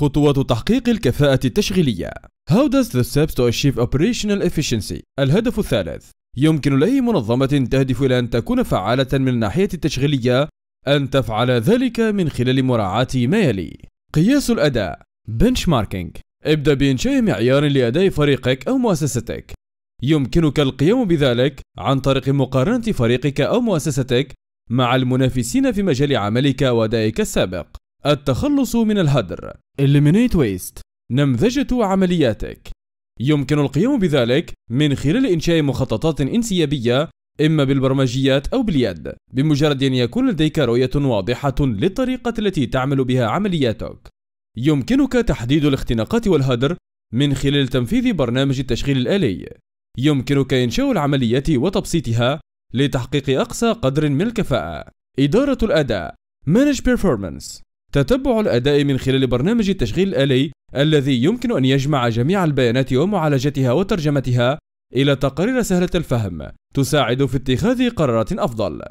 خطوات تحقيق الكفاءة التشغيلية How does the steps to achieve operational efficiency؟ الهدف الثالث يمكن لأي منظمة تهدف إلى أن تكون فعالة من الناحية التشغيلية أن تفعل ذلك من خلال مراعاة ما يلي قياس الأداء Benchmarking ابدأ بإنشاء معيار لأداء فريقك أو مؤسستك يمكنك القيام بذلك عن طريق مقارنة فريقك أو مؤسستك مع المنافسين في مجال عملك وأدائك السابق التخلص من الهدر Eliminate Waste نمذجة عملياتك يمكن القيام بذلك من خلال إنشاء مخططات انسيابية إما بالبرمجيات أو باليد بمجرد أن يكون لديك رؤية واضحة للطريقة التي تعمل بها عملياتك يمكنك تحديد الاختناقات والهدر من خلال تنفيذ برنامج التشغيل الآلي يمكنك إنشاء العمليات وتبسيطها لتحقيق أقصى قدر من الكفاءة إدارة الأداء Manage Performance تتبع الأداء من خلال برنامج التشغيل الآلي الذي يمكن أن يجمع جميع البيانات ومعالجتها وترجمتها إلى تقارير سهلة الفهم تساعد في اتخاذ قرارات أفضل